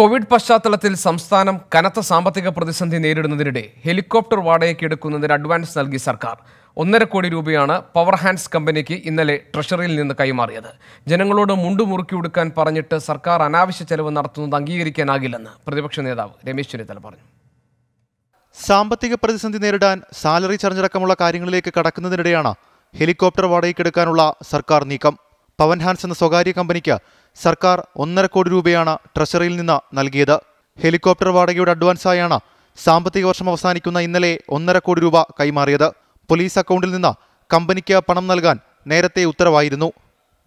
Covid പശ്ചാത്തലത്തിൽ സംസ്ഥാനം കനത്ത സാമ്പത്തിക പ്രതിസന്ധി നേരിടുന്നതിനിടെ ഹെലികോപ്റ്റർ വാടകയ്ക്ക് എടുക്കുന്നതിന് അഡ്വാൻസ് നൽകി സർക്കാർ ഒന്നര കോടി രൂപയാണ് പവർ ഹാൻഡ്സ് കമ്പനിക്ക് ഇന്നലെ ട്രഷറിയിൽ നിന്ന് കൈമാറിയത് ജനങ്ങളോട് മുണ്ടുമുറുക്കി ഉടുക്കാൻ പറഞ്ഞിട്ട് സർക്കാർ അനാവശ്യ ചെലവ് നടത്തുന്നത് അംഗീകരിക്കാനാകില്ലെന്ന് പ്രതിപക്ഷ നേതാവ് രമേശ് ചെന്നിത്തല പറഞ്ഞു സാമ്പത്തിക പ്രതിസന്ധി നേരിടാൻ സാലറി ചർച്ചടക്കമുള്ള കാര്യങ്ങളിലേക്ക് കടക്കുന്നതിനിടെയാണ് ഹെലികോപ്റ്റർ വാടകയ്ക്കെടുക്കാനുള്ള സർക്കാർ നീക്കം പവൻ ഹാൻസ് എന്ന സ്വകാര്യ കമ്പനിക്ക് സർക്കാർ ഒന്നര കോടി രൂപയാണ് ട്രഷറിയിൽ നിന്ന് നൽകിയത് ഹെലികോപ്റ്റർ വാടകയുടെ അഡ്വാൻസായാണ് സാമ്പത്തിക വർഷം അവസാനിക്കുന്ന ഇന്നലെ ഒന്നര കോടി രൂപ കൈമാറിയത് പോലീസ് അക്കൗണ്ടിൽ നിന്ന് കമ്പനിക്ക് പണം നൽകാൻ നേരത്തെ ഉത്തരവായിരുന്നു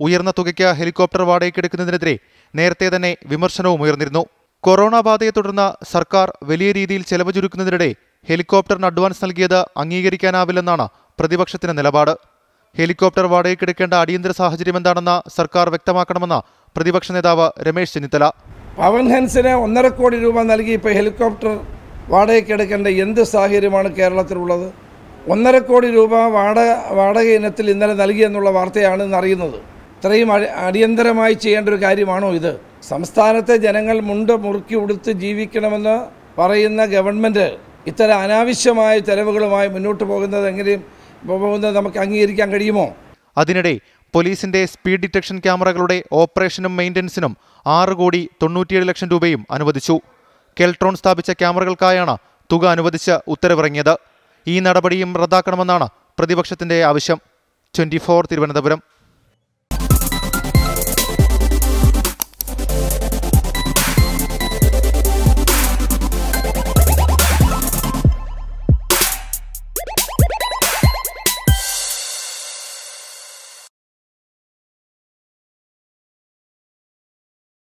ഉയർന്ന തുകയ്ക്ക് ഹെലികോപ്റ്റർ വാടകയ്ക്കെടുക്കുന്നതിനെതിരെ നേരത്തെ തന്നെ വിമർശനവും ഉയർന്നിരുന്നു കൊറോണ ബാധയെ തുടർന്ന് സർക്കാർ വലിയ രീതിയിൽ ചെലവ് ചുരുക്കുന്നതിനിടെ ഹെലികോപ്റ്ററിന് അഡ്വാൻസ് നൽകിയത് അംഗീകരിക്കാനാവില്ലെന്നാണ് പ്രതിപക്ഷത്തിന്റെ നിലപാട് ഹെലികോപ്റ്റർ വാടകയ്ക്കെടുക്കേണ്ട അടിയന്തര സാഹചര്യം എന്താണെന്ന് സർക്കാർ വ്യക്തമാക്കണമെന്ന് പ്രതിപക്ഷ നേതാവ് രമേശ് ചെന്നിത്തല പവൻ ഹൻസിന് ഒന്നര കോടി രൂപ നൽകി ഇപ്പോൾ ഹെലികോപ്റ്റർ വാടകയ്ക്കെടുക്കേണ്ട എന്ത് സാഹചര്യമാണ് കേരളത്തിലുള്ളത് ഒന്നര കോടി രൂപ വാടക വാടക ഇനത്തിൽ ഇന്നലെ നൽകിയെന്നുള്ള വാർത്തയാണ് ഇന്ന് അറിയുന്നത് ഇത്രയും അടിയന്തരമായി ചെയ്യേണ്ട ഒരു കാര്യമാണോ ഇത് സംസ്ഥാനത്തെ ജനങ്ങൾ മുണ്ട് മുറുക്കി ഉടുത്ത് ജീവിക്കണമെന്ന് പറയുന്ന ഗവൺമെൻറ് ഇത്തരം അനാവശ്യമായ ചെലവുകളുമായി മുന്നോട്ട് പോകുന്നത് എങ്ങനെയും നമുക്ക് അംഗീകരിക്കാൻ കഴിയുമോ അതിനിടെ പോലീസിന്റെ സ്പീഡ് ഡിറ്റക്ഷൻ ക്യാമറകളുടെ ഓപ്പറേഷനും മെയിൻ്റനൻസിനും ആറ് കോടി തൊണ്ണൂറ്റിയേഴ് ലക്ഷം രൂപയും അനുവദിച്ചു കെൽട്രോൺ സ്ഥാപിച്ച ക്യാമറകൾക്കായാണ് തുക അനുവദിച്ച് ഉത്തരവിറങ്ങിയത് ഈ നടപടിയും റദ്ദാക്കണമെന്നാണ് പ്രതിപക്ഷത്തിന്റെ ആവശ്യം ട്വന്റി തിരുവനന്തപുരം